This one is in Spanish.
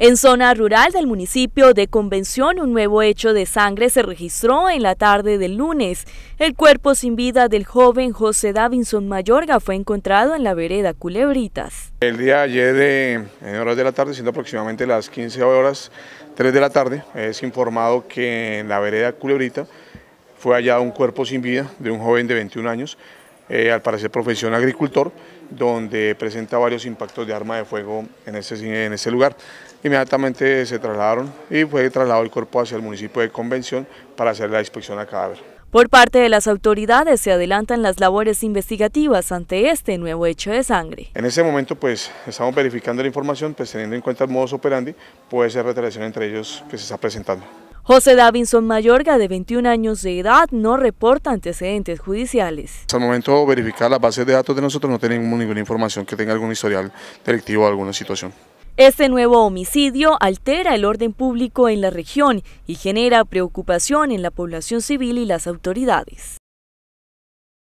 En zona rural del municipio de Convención, un nuevo hecho de sangre se registró en la tarde del lunes. El cuerpo sin vida del joven José Davinson Mayorga fue encontrado en la vereda Culebritas. El día ayer, de, eh, en horas de la tarde, siendo aproximadamente las 15 horas 3 de la tarde, es informado que en la vereda Culebrita fue hallado un cuerpo sin vida de un joven de 21 años, eh, al parecer profesión agricultor, donde presenta varios impactos de arma de fuego en ese, en ese lugar. Inmediatamente se trasladaron y fue trasladado el cuerpo hacia el municipio de Convención para hacer la inspección a cadáver. Por parte de las autoridades se adelantan las labores investigativas ante este nuevo hecho de sangre. En ese momento pues estamos verificando la información, pues teniendo en cuenta el modus operandi, puede ser retracción entre ellos que se está presentando. José Davinson Mayorga, de 21 años de edad, no reporta antecedentes judiciales. Hasta el momento verificar las bases de datos de nosotros no tenemos ninguna información que tenga algún historial delictivo o alguna situación. Este nuevo homicidio altera el orden público en la región y genera preocupación en la población civil y las autoridades.